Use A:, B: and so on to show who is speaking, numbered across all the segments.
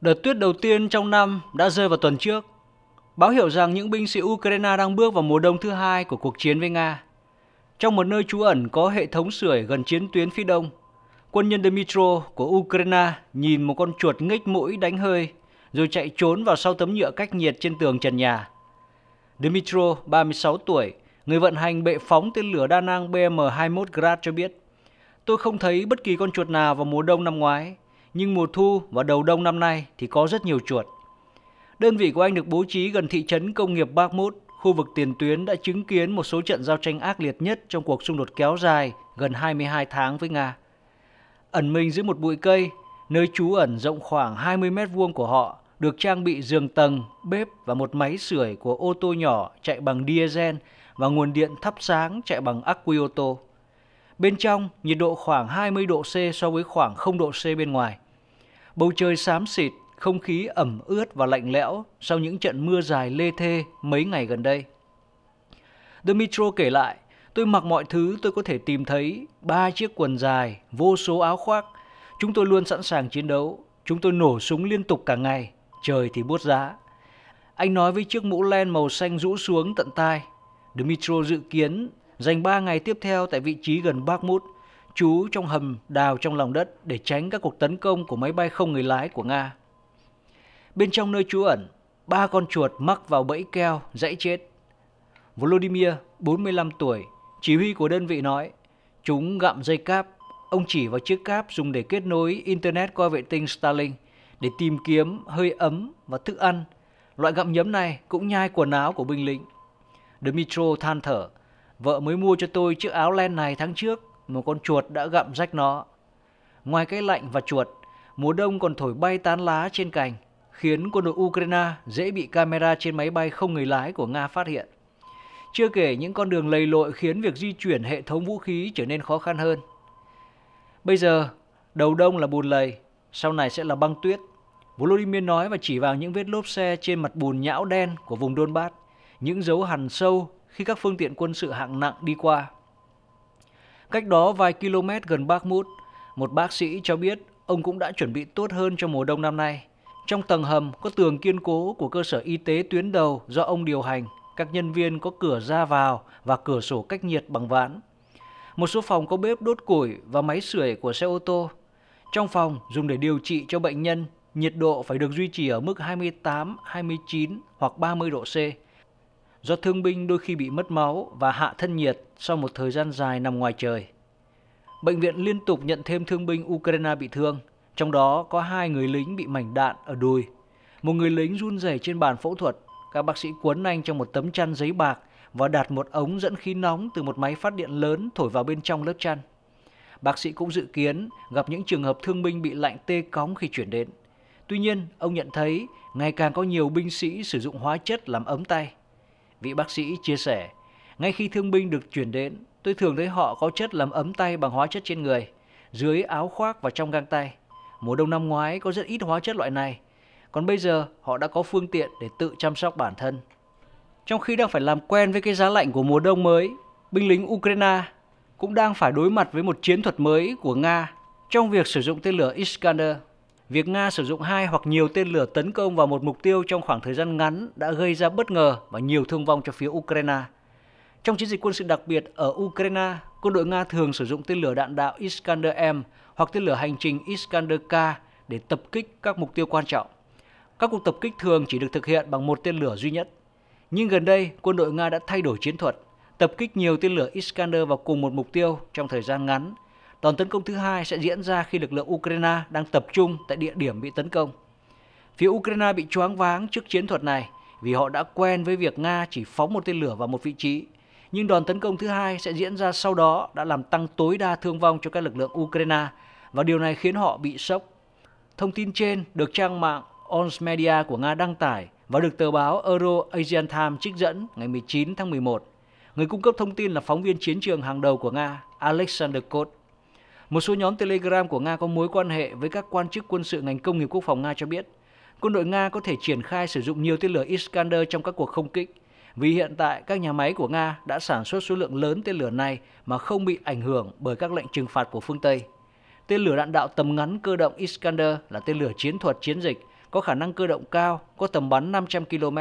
A: Đợt tuyết đầu tiên trong năm đã rơi vào tuần trước, báo hiệu rằng những binh sĩ Ukraine đang bước vào mùa đông thứ hai của cuộc chiến với Nga. Trong một nơi trú ẩn có hệ thống sưởi gần chiến tuyến phía đông, quân nhân Dmitro của Ukraine nhìn một con chuột nghích mũi đánh hơi rồi chạy trốn vào sau tấm nhựa cách nhiệt trên tường trần nhà. Dmitro, 36 tuổi, người vận hành bệ phóng tên lửa đa năng BM-21 Grad cho biết, Tôi không thấy bất kỳ con chuột nào vào mùa đông năm ngoái nhưng mùa thu và đầu đông năm nay thì có rất nhiều chuột. Đơn vị của anh được bố trí gần thị trấn công nghiệp Bakhmut, khu vực tiền tuyến đã chứng kiến một số trận giao tranh ác liệt nhất trong cuộc xung đột kéo dài gần 22 tháng với Nga. Ẩn mình dưới một bụi cây, nơi trú ẩn rộng khoảng 20 mét vuông của họ được trang bị giường tầng, bếp và một máy sưởi của ô tô nhỏ chạy bằng diesel và nguồn điện thắp sáng chạy bằng ắc quy ô tô. Bên trong, nhiệt độ khoảng 20 độ C so với khoảng 0 độ C bên ngoài. Bầu trời xám xịt, không khí ẩm ướt và lạnh lẽo sau những trận mưa dài lê thê mấy ngày gần đây. Dimitro kể lại, tôi mặc mọi thứ tôi có thể tìm thấy, ba chiếc quần dài, vô số áo khoác. Chúng tôi luôn sẵn sàng chiến đấu, chúng tôi nổ súng liên tục cả ngày, trời thì buốt giá. Anh nói với chiếc mũ len màu xanh rũ xuống tận tai. Dmitro dự kiến dành 3 ngày tiếp theo tại vị trí gần Bakhmut, trú trong hầm đào trong lòng đất để tránh các cuộc tấn công của máy bay không người lái của Nga. Bên trong nơi trú ẩn, ba con chuột mắc vào bẫy keo, dãy chết. Volodymyr, 45 tuổi, chỉ huy của đơn vị nói, chúng gặm dây cáp, ông chỉ vào chiếc cáp dùng để kết nối Internet qua vệ tinh Starlink để tìm kiếm hơi ấm và thức ăn. Loại gặm nhấm này cũng nhai quần áo của binh lính. Dmitro than thở, Vợ mới mua cho tôi chiếc áo len này tháng trước, một con chuột đã gặm rách nó. Ngoài cái lạnh và chuột, mùa đông còn thổi bay tán lá trên cành, khiến quân đội Ukraine dễ bị camera trên máy bay không người lái của Nga phát hiện. Chưa kể những con đường lầy lội khiến việc di chuyển hệ thống vũ khí trở nên khó khăn hơn. Bây giờ, đầu đông là bùn lầy, sau này sẽ là băng tuyết. Volodymyr nói và chỉ vào những vết lốp xe trên mặt bùn nhão đen của vùng Donbass, những dấu hằn sâu khi các phương tiện quân sự hạng nặng đi qua. Cách đó vài km gần Bakhmut, một bác sĩ cho biết ông cũng đã chuẩn bị tốt hơn cho mùa đông năm nay. Trong tầng hầm có tường kiên cố của cơ sở y tế tuyến đầu do ông điều hành, các nhân viên có cửa ra vào và cửa sổ cách nhiệt bằng ván. Một số phòng có bếp đốt củi và máy sưởi của xe ô tô. Trong phòng dùng để điều trị cho bệnh nhân, nhiệt độ phải được duy trì ở mức 28, 29 hoặc 30 độ C do thương binh đôi khi bị mất máu và hạ thân nhiệt sau một thời gian dài nằm ngoài trời. Bệnh viện liên tục nhận thêm thương binh Ukraine bị thương, trong đó có hai người lính bị mảnh đạn ở đùi. Một người lính run rẩy trên bàn phẫu thuật, các bác sĩ cuốn anh trong một tấm chăn giấy bạc và đặt một ống dẫn khí nóng từ một máy phát điện lớn thổi vào bên trong lớp chăn. Bác sĩ cũng dự kiến gặp những trường hợp thương binh bị lạnh tê cóng khi chuyển đến. Tuy nhiên, ông nhận thấy ngày càng có nhiều binh sĩ sử dụng hóa chất làm ấm tay. Vị bác sĩ chia sẻ, ngay khi thương binh được chuyển đến, tôi thường thấy họ có chất làm ấm tay bằng hóa chất trên người, dưới áo khoác và trong găng tay. Mùa đông năm ngoái có rất ít hóa chất loại này, còn bây giờ họ đã có phương tiện để tự chăm sóc bản thân. Trong khi đang phải làm quen với cái giá lạnh của mùa đông mới, binh lính Ukraine cũng đang phải đối mặt với một chiến thuật mới của Nga trong việc sử dụng tên lửa Iskander Việc Nga sử dụng hai hoặc nhiều tên lửa tấn công vào một mục tiêu trong khoảng thời gian ngắn đã gây ra bất ngờ và nhiều thương vong cho phía Ukraine. Trong chiến dịch quân sự đặc biệt ở Ukraine, quân đội Nga thường sử dụng tên lửa đạn đạo Iskander-M hoặc tên lửa hành trình Iskander-K để tập kích các mục tiêu quan trọng. Các cuộc tập kích thường chỉ được thực hiện bằng một tên lửa duy nhất. Nhưng gần đây, quân đội Nga đã thay đổi chiến thuật, tập kích nhiều tên lửa Iskander vào cùng một mục tiêu trong thời gian ngắn – Đòn tấn công thứ hai sẽ diễn ra khi lực lượng Ukraine đang tập trung tại địa điểm bị tấn công. Phía Ukraine bị choáng váng trước chiến thuật này vì họ đã quen với việc Nga chỉ phóng một tên lửa vào một vị trí. Nhưng đòn tấn công thứ hai sẽ diễn ra sau đó đã làm tăng tối đa thương vong cho các lực lượng Ukraine và điều này khiến họ bị sốc. Thông tin trên được trang mạng Ons Media của Nga đăng tải và được tờ báo Euro Asian Times trích dẫn ngày 19 tháng 11. Người cung cấp thông tin là phóng viên chiến trường hàng đầu của Nga, Alexander Kot. Một số nhóm Telegram của Nga có mối quan hệ với các quan chức quân sự ngành công nghiệp quốc phòng Nga cho biết, quân đội Nga có thể triển khai sử dụng nhiều tên lửa Iskander trong các cuộc không kích, vì hiện tại các nhà máy của Nga đã sản xuất số lượng lớn tên lửa này mà không bị ảnh hưởng bởi các lệnh trừng phạt của phương Tây. Tên lửa đạn đạo tầm ngắn cơ động Iskander là tên lửa chiến thuật chiến dịch, có khả năng cơ động cao, có tầm bắn 500 km.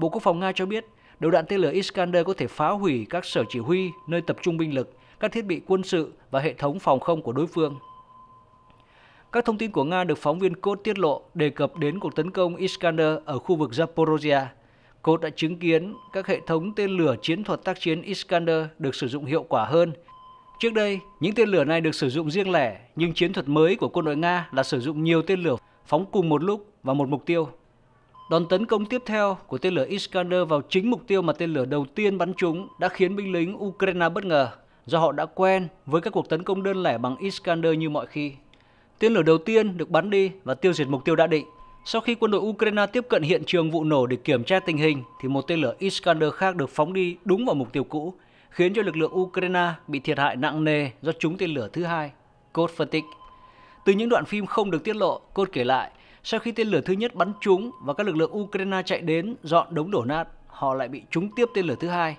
A: Bộ Quốc phòng Nga cho biết, đầu đạn tên lửa Iskander có thể phá hủy các sở chỉ huy, nơi tập trung binh lực, các thiết bị quân sự và hệ thống phòng không của đối phương. Các thông tin của Nga được phóng viên Cốt tiết lộ đề cập đến cuộc tấn công Iskander ở khu vực Zaporozhia. Cốt đã chứng kiến các hệ thống tên lửa chiến thuật tác chiến Iskander được sử dụng hiệu quả hơn. Trước đây, những tên lửa này được sử dụng riêng lẻ, nhưng chiến thuật mới của quân đội Nga là sử dụng nhiều tên lửa phóng cùng một lúc vào một mục tiêu. Đòn tấn công tiếp theo của tên lửa Iskander vào chính mục tiêu mà tên lửa đầu tiên bắn trúng đã khiến binh lính Ukraine bất ngờ do họ đã quen với các cuộc tấn công đơn lẻ bằng Iskander như mọi khi. Tên lửa đầu tiên được bắn đi và tiêu diệt mục tiêu đã định. Sau khi quân đội Ukraine tiếp cận hiện trường vụ nổ để kiểm tra tình hình, thì một tên lửa Iskander khác được phóng đi đúng vào mục tiêu cũ, khiến cho lực lượng Ukraine bị thiệt hại nặng nề do trúng tên lửa thứ hai, Cốt phân tích. Từ những đoạn phim không được tiết lộ, Cốt kể lại, sau khi tên lửa thứ nhất bắn trúng và các lực lượng Ukraine chạy đến dọn đống đổ nát, họ lại bị trúng tiếp tên lửa thứ hai,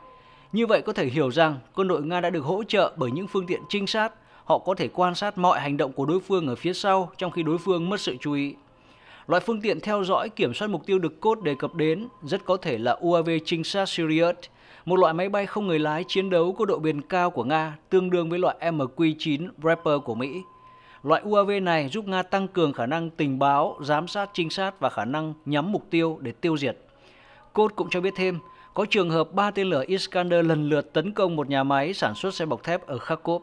A: như vậy có thể hiểu rằng quân đội Nga đã được hỗ trợ bởi những phương tiện trinh sát, họ có thể quan sát mọi hành động của đối phương ở phía sau trong khi đối phương mất sự chú ý. Loại phương tiện theo dõi kiểm soát mục tiêu được cốt đề cập đến rất có thể là UAV trinh sát Sirius, một loại máy bay không người lái chiến đấu có độ bền cao của Nga tương đương với loại MQ-9 Reaper của Mỹ. Loại UAV này giúp Nga tăng cường khả năng tình báo, giám sát trinh sát và khả năng nhắm mục tiêu để tiêu diệt. Cốt cũng cho biết thêm, có trường hợp ba tên lửa Iskander lần lượt tấn công một nhà máy sản xuất xe bọc thép ở Kharkov.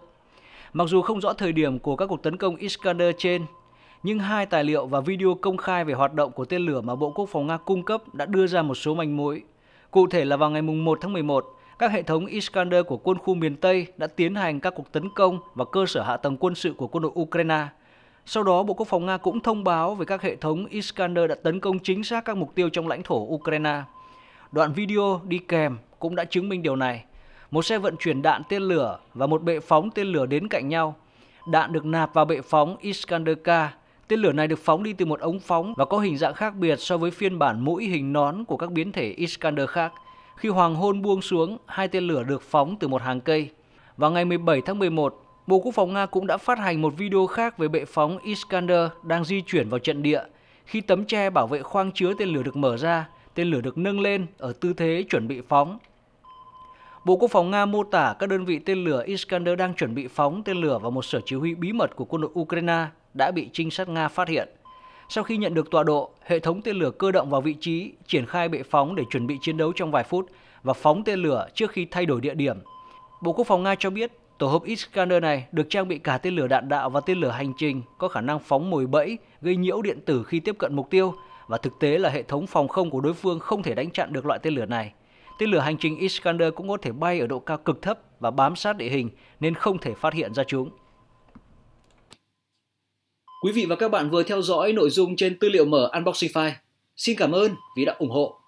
A: Mặc dù không rõ thời điểm của các cuộc tấn công Iskander trên, nhưng hai tài liệu và video công khai về hoạt động của tên lửa mà Bộ Quốc phòng Nga cung cấp đã đưa ra một số manh mối. Cụ thể là vào ngày 1 tháng 11, các hệ thống Iskander của quân khu miền Tây đã tiến hành các cuộc tấn công vào cơ sở hạ tầng quân sự của quân đội Ukraine. Sau đó, Bộ Quốc phòng Nga cũng thông báo về các hệ thống Iskander đã tấn công chính xác các mục tiêu trong lãnh thổ Ukraine. Đoạn video đi kèm cũng đã chứng minh điều này. Một xe vận chuyển đạn tên lửa và một bệ phóng tên lửa đến cạnh nhau. Đạn được nạp vào bệ phóng Iskander-K. Tên lửa này được phóng đi từ một ống phóng và có hình dạng khác biệt so với phiên bản mũi hình nón của các biến thể Iskander khác. Khi hoàng hôn buông xuống, hai tên lửa được phóng từ một hàng cây. Vào ngày 17 tháng 11, Bộ Quốc phòng Nga cũng đã phát hành một video khác về bệ phóng Iskander đang di chuyển vào trận địa. Khi tấm tre bảo vệ khoang chứa tên lửa được mở ra, tên lửa được nâng lên ở tư thế chuẩn bị phóng. Bộ Quốc phòng Nga mô tả các đơn vị tên lửa Iskander đang chuẩn bị phóng tên lửa vào một sở chỉ huy bí mật của quân đội Ukraine đã bị trinh sát Nga phát hiện. Sau khi nhận được tọa độ, hệ thống tên lửa cơ động vào vị trí, triển khai bệ phóng để chuẩn bị chiến đấu trong vài phút và phóng tên lửa trước khi thay đổi địa điểm. Bộ Quốc phòng Nga cho biết tổ hợp Iskander này được trang bị cả tên lửa đạn đạo và tên lửa hành trình có khả năng phóng mồi bẫy, gây nhiễu điện tử khi tiếp cận mục tiêu – và thực tế là hệ thống phòng không của đối phương không thể đánh chặn được loại tên lửa này. Tên lửa hành trình Iskander cũng có thể bay ở độ cao cực thấp và bám sát địa hình nên không thể phát hiện ra chúng. Quý vị và các bạn vừa theo dõi nội dung trên tư liệu mở Unboxing File. Xin cảm ơn vì đã ủng hộ.